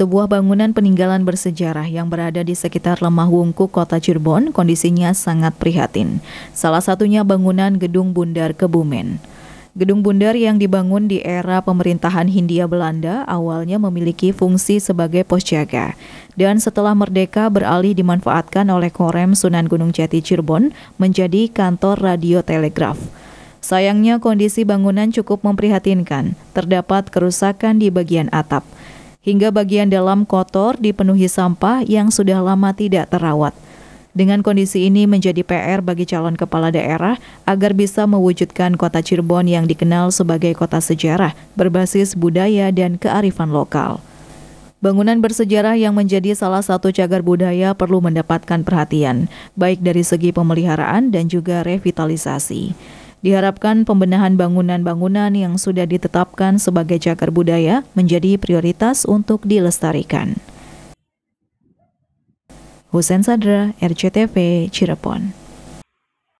Sebuah bangunan peninggalan bersejarah yang berada di sekitar Lemah Wungku, Kota Cirebon, kondisinya sangat prihatin. Salah satunya bangunan Gedung Bundar Kebumen. Gedung bundar yang dibangun di era pemerintahan Hindia Belanda awalnya memiliki fungsi sebagai pos jaga dan setelah merdeka beralih dimanfaatkan oleh Korem Sunan Gunung Jati Cirebon menjadi kantor radio telegraf. Sayangnya kondisi bangunan cukup memprihatinkan, terdapat kerusakan di bagian atap – hingga bagian dalam kotor dipenuhi sampah yang sudah lama tidak terawat. Dengan kondisi ini menjadi PR bagi calon kepala daerah agar bisa mewujudkan kota Cirebon yang dikenal sebagai kota sejarah berbasis budaya dan kearifan lokal. Bangunan bersejarah yang menjadi salah satu cagar budaya perlu mendapatkan perhatian, baik dari segi pemeliharaan dan juga revitalisasi. Diharapkan pembenahan bangunan-bangunan yang sudah ditetapkan sebagai cagar budaya menjadi prioritas untuk dilestarikan. Husen Sadra, RCTV, Cirebon.